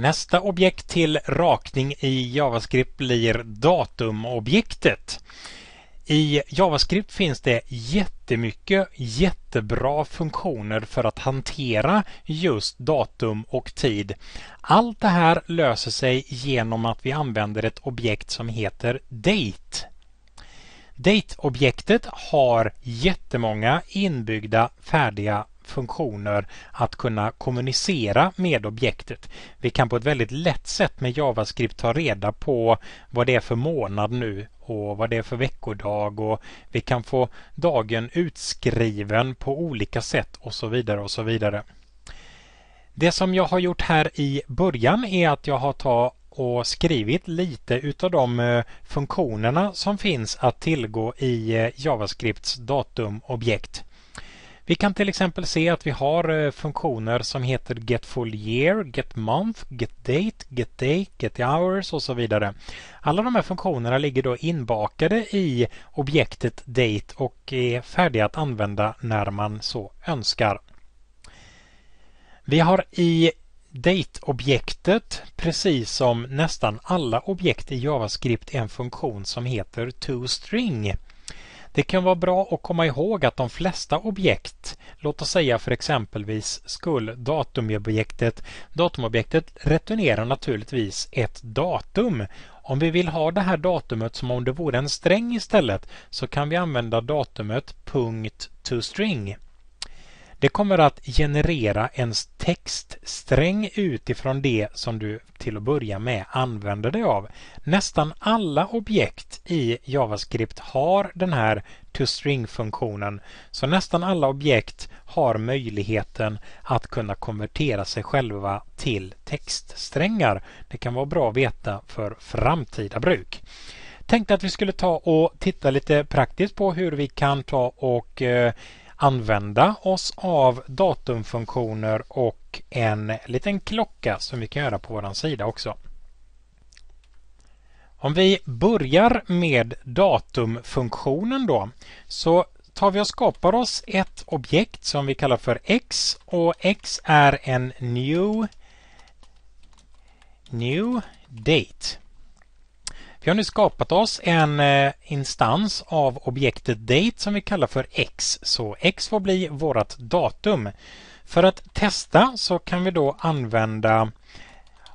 Nästa objekt till rakning i JavaScript blir datumobjektet. I JavaScript finns det jättemycket jättebra funktioner för att hantera just datum och tid. Allt det här löser sig genom att vi använder ett objekt som heter date. Date-objektet har jättemånga inbyggda färdiga funktioner att kunna kommunicera med objektet. Vi kan på ett väldigt lätt sätt med JavaScript ta reda på vad det är för månad nu och vad det är för veckodag och vi kan få dagen utskriven på olika sätt och så vidare och så vidare. Det som jag har gjort här i början är att jag har tagit och skrivit lite utav de eh, funktionerna som finns att tillgå i eh, JavaScripts datumobjekt. Vi kan till exempel se att vi har eh, funktioner som heter getFullYear, getMonth, getDate, getDay, getHours och så vidare. Alla de här funktionerna ligger då inbakade i objektet date och är färdiga att använda när man så önskar. Vi har i date-objektet, precis som nästan alla objekt i JavaScript, en funktion som heter toString. Det kan vara bra att komma ihåg att de flesta objekt, låt oss säga för exempelvis skull datumobjektet, datumobjektet returnerar naturligtvis ett datum. Om vi vill ha det här datumet som om det vore en sträng istället så kan vi använda datumet toString. Det kommer att generera en textsträng utifrån det som du till att börja med använder dig av. Nästan alla objekt i JavaScript har den här toString-funktionen. Så nästan alla objekt har möjligheten att kunna konvertera sig själva till textsträngar. Det kan vara bra att veta för framtida bruk tänkte att vi skulle ta och titta lite praktiskt på hur vi kan ta och eh, använda oss av datumfunktioner och en liten klocka som vi kan göra på vår sida också. Om vi börjar med datumfunktionen då så tar vi och skapar oss ett objekt som vi kallar för x och x är en new, new date. Vi har nu skapat oss en eh, instans av objektet date som vi kallar för x, så x får bli vårt datum. För att testa så kan vi då använda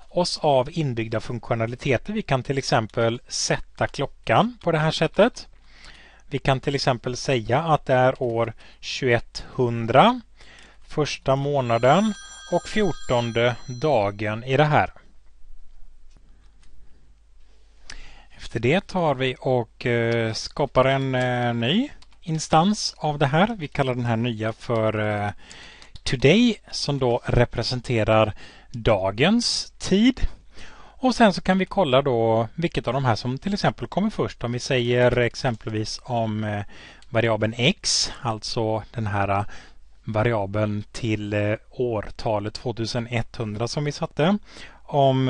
oss av inbyggda funktionaliteter. Vi kan till exempel sätta klockan på det här sättet. Vi kan till exempel säga att det är år 2100, första månaden och fjortonde dagen i det här. Efter det tar vi och eh, skapar en eh, ny instans av det här. Vi kallar den här nya för eh, Today som då representerar dagens tid. Och sen så kan vi kolla då vilket av de här som till exempel kommer först. Om vi säger exempelvis om variabeln x, alltså den här variabeln till årtalet 2100 som vi satte. Om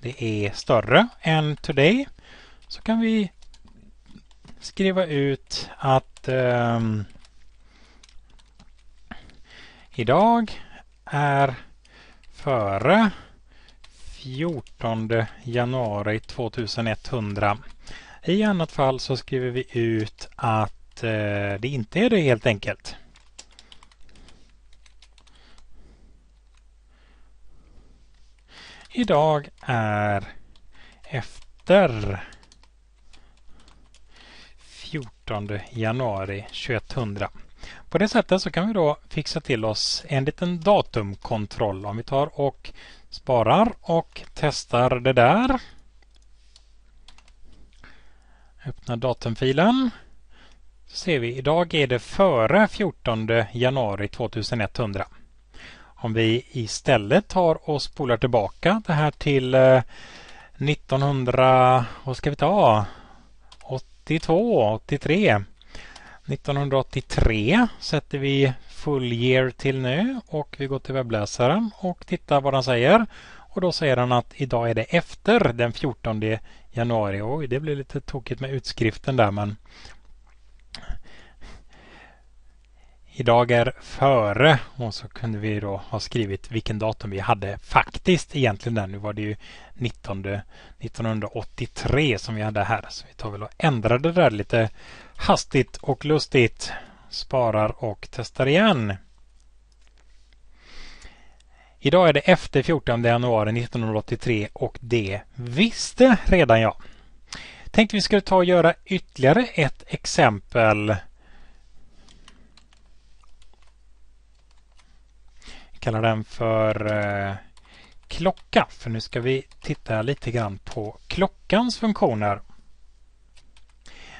det är större än today så kan vi skriva ut att um, idag är före 14 januari 2100. I annat fall så skriver vi ut att uh, det inte är det helt enkelt. Idag är efter 14 januari 2100. På det sättet så kan vi då fixa till oss en liten datumkontroll. Om vi tar och sparar och testar det där. Öppnar datumfilen. Så ser vi idag är det före 14 januari 2100. Om vi istället tar och spolar tillbaka det här till 1900, eh, vad ska vi ta? 1982, 83. 1983 sätter vi full year till nu och vi går till webbläsaren och tittar vad den säger. Och då säger den att idag är det efter den 14 januari. Oj, det blir lite tokigt med utskriften där men Idag är före och så kunde vi då ha skrivit vilken datum vi hade faktiskt egentligen där. Nu var det ju 19, 1983 som vi hade här. Så vi tar väl och ändrar det där lite hastigt och lustigt. Sparar och testar igen. Idag är det efter 14 januari 1983 och det visste redan jag. Tänkte vi skulle ta och göra ytterligare ett exempel kallar den för eh, klocka. För nu ska vi titta lite grann på klockans funktioner.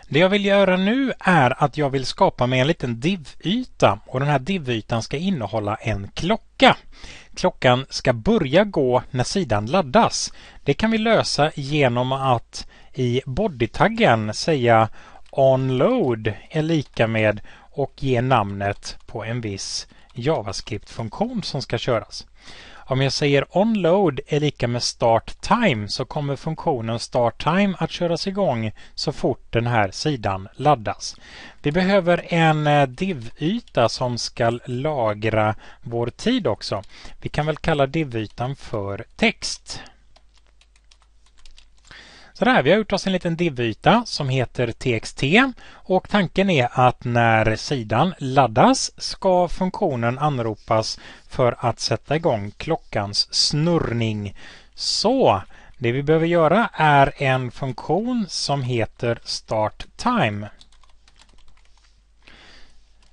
Det jag vill göra nu är att jag vill skapa mig en liten divyta och den här divytan ska innehålla en klocka. Klockan ska börja gå när sidan laddas. Det kan vi lösa genom att i bodytaggen säga onload är lika med och ge namnet på en viss JavaScript-funktion som ska köras. Om jag säger onload är lika med start time så kommer funktionen start time att köras igång så fort den här sidan laddas. Vi behöver en eh, div-yta som ska lagra vår tid också. Vi kan väl kalla div-ytan för text. Så vi har gjort oss en liten divyta som heter TXT och tanken är att när sidan laddas ska funktionen anropas för att sätta igång klockans snurrning. Så det vi behöver göra är en funktion som heter starttime.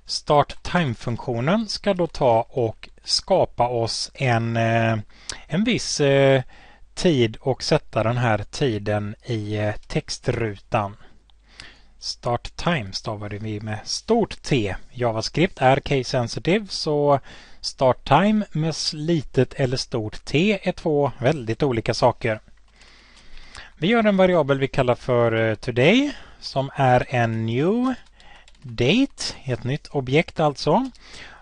Starttime-funktionen ska då ta och skapa oss en, eh, en viss eh, tid och sätta den här tiden i eh, textrutan. Start time stavade vi med stort T. JavaScript är case sensitive så start time med litet eller stort T är två väldigt olika saker. Vi gör en variabel vi kallar för eh, today som är en new date, ett nytt objekt alltså.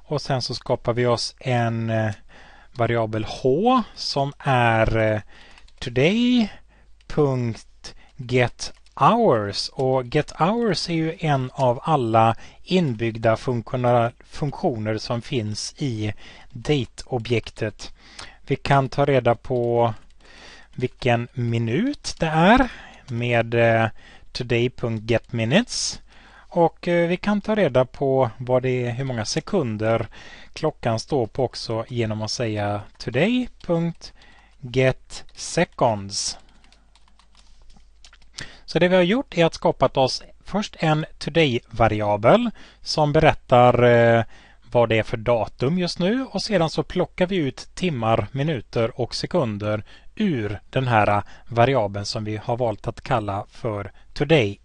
Och sen så skapar vi oss en eh, variabel h som är eh, today.gethours och Gethours är ju en av alla inbyggda funktioner som finns i date-objektet. Vi kan ta reda på vilken minut det är med eh, today.getminutes. Och eh, vi kan ta reda på vad det är, hur många sekunder klockan står på också genom att säga today.getseconds. Så det vi har gjort är att skapat oss först en today-variabel som berättar eh, vad det är för datum just nu och sedan så plockar vi ut timmar, minuter och sekunder ur den här eh, variabeln som vi har valt att kalla för today.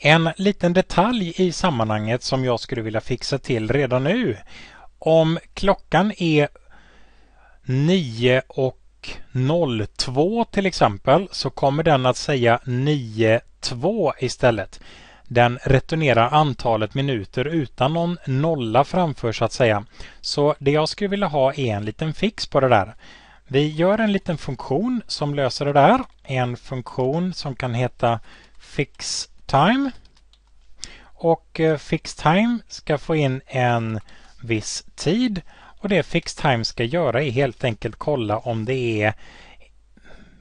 En liten detalj i sammanhanget som jag skulle vilja fixa till redan nu. Om klockan är 9 och 02 till exempel så kommer den att säga 92 istället. Den returnerar antalet minuter utan någon nolla framför så att säga. Så det jag skulle vilja ha är en liten fix på det där. Vi gör en liten funktion som löser det där. En funktion som kan heta fix time. Och eh, fixed time ska få in en viss tid. Och det fixed time ska göra är helt enkelt kolla om det är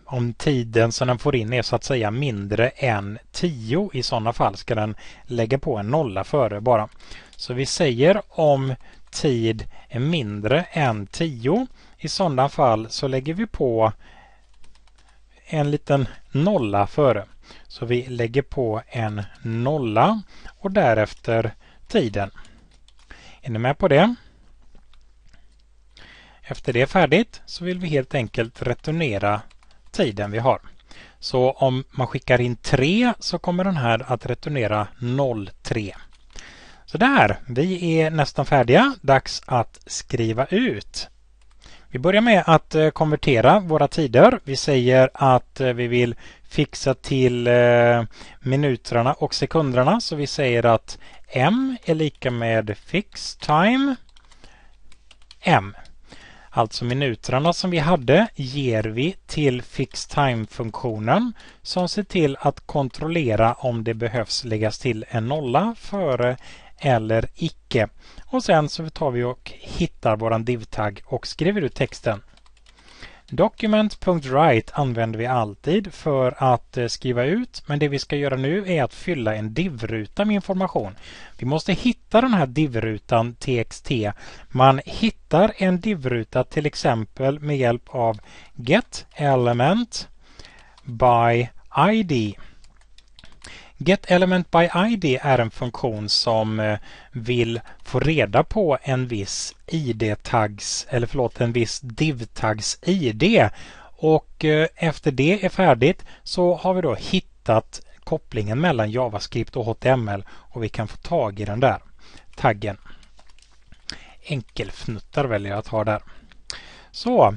om tiden som den får in är så att säga mindre än 10. I sådana fall ska den lägga på en nolla före bara. Så vi säger om tid är mindre än 10. I sådana fall så lägger vi på en liten nolla före. Så vi lägger på en nolla och därefter tiden. Är ni med på det? Efter det är färdigt så vill vi helt enkelt returnera tiden vi har. Så om man skickar in 3 så kommer den här att returnera 03. Så där, vi är nästan färdiga. Dags att skriva ut vi börjar med att eh, konvertera våra tider. Vi säger att eh, vi vill fixa till eh, minuterna och sekunderna så vi säger att m är lika med fix time m. Alltså minuterna som vi hade ger vi till fix time-funktionen som ser till att kontrollera om det behövs läggas till en nolla före eller icke. Och sen så tar vi och hittar våran div-tagg och skriver ut texten. Document.write använder vi alltid för att eh, skriva ut men det vi ska göra nu är att fylla en div-ruta med information. Vi måste hitta den här div-rutan txt. Man hittar en div-ruta till exempel med hjälp av get element by id. GetElementById är en funktion som eh, vill få reda på en viss id-tags, eller förlåt, en viss div-tags id. Och eh, efter det är färdigt så har vi då hittat kopplingen mellan JavaScript och HTML och vi kan få tag i den där taggen. Enkelfnuttar väljer jag att ha där. Så,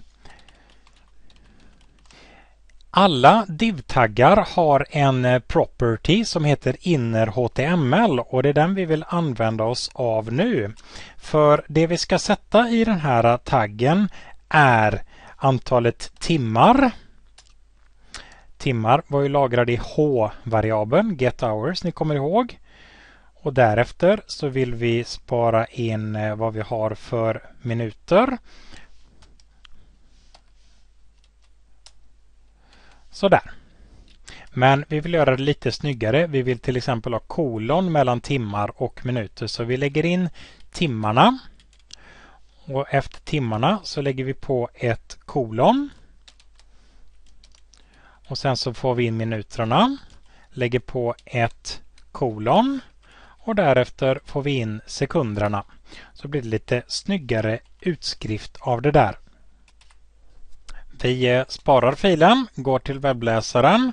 alla div-taggar har en eh, property som heter innerHTML och det är den vi vill använda oss av nu. För det vi ska sätta i den här eh, taggen är antalet timmar. Timmar var ju lagrade i h-variabeln, get hours, ni kommer ihåg. Och därefter så vill vi spara in eh, vad vi har för minuter. Sådär. Men vi vill göra det lite snyggare. Vi vill till exempel ha kolon mellan timmar och minuter så vi lägger in timmarna. Och efter timmarna så lägger vi på ett kolon. Och sen så får vi in minuterna. Lägger på ett kolon. Och därefter får vi in sekunderna. Så blir det lite snyggare utskrift av det där. Vi sparar filen, går till webbläsaren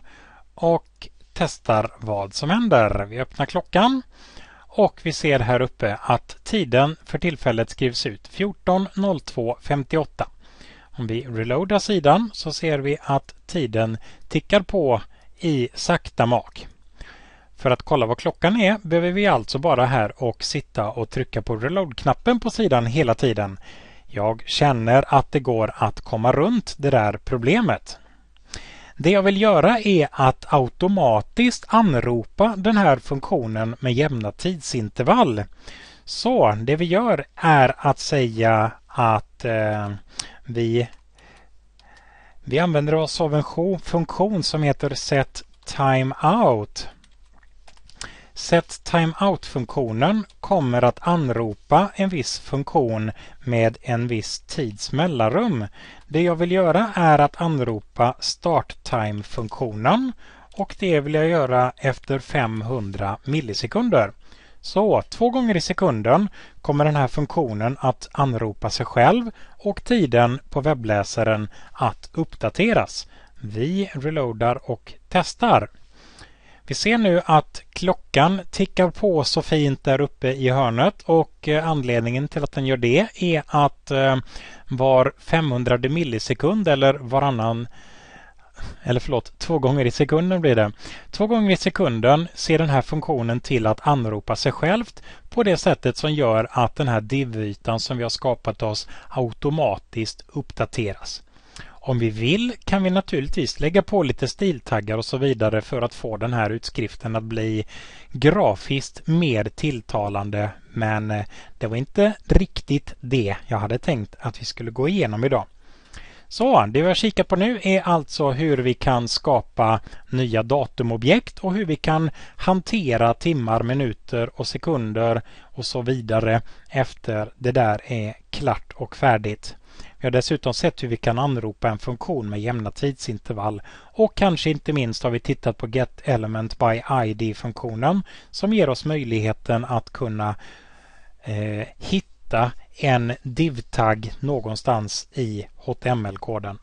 och testar vad som händer. Vi öppnar klockan och vi ser här uppe att tiden för tillfället skrivs ut 14.02.58. Om vi reloadar sidan så ser vi att tiden tickar på i sakta mak. För att kolla vad klockan är behöver vi alltså bara här och sitta och trycka på reload-knappen på sidan hela tiden. Jag känner att det går att komma runt det där problemet. Det jag vill göra är att automatiskt anropa den här funktionen med jämna tidsintervall. Så det vi gör är att säga att eh, vi, vi använder oss av en funktion som heter set timeout. Sätt timeout-funktionen kommer att anropa en viss funktion med en viss tids mellanrum. Det jag vill göra är att anropa starttime-funktionen och det vill jag göra efter 500 millisekunder. Så två gånger i sekunden kommer den här funktionen att anropa sig själv och tiden på webbläsaren att uppdateras. Vi reloadar och testar. Vi ser nu att klockan tickar på så fint där uppe i hörnet och eh, anledningen till att den gör det är att eh, var 500 millisekund eller varannan eller förlåt, två gånger i sekunden blir det. Två gånger i sekunden ser den här funktionen till att anropa sig självt på det sättet som gör att den här divytan som vi har skapat oss automatiskt uppdateras. Om vi vill kan vi naturligtvis lägga på lite stiltaggar och så vidare för att få den här utskriften att bli grafiskt mer tilltalande men eh, det var inte riktigt det jag hade tänkt att vi skulle gå igenom idag. Så det vi har kikat på nu är alltså hur vi kan skapa nya datumobjekt och hur vi kan hantera timmar, minuter och sekunder och så vidare efter det där är klart och färdigt. Vi har dessutom sett hur vi kan anropa en funktion med jämna tidsintervall och kanske inte minst har vi tittat på by id funktionen som ger oss möjligheten att kunna eh, hitta en div-tagg någonstans i HTML-koden.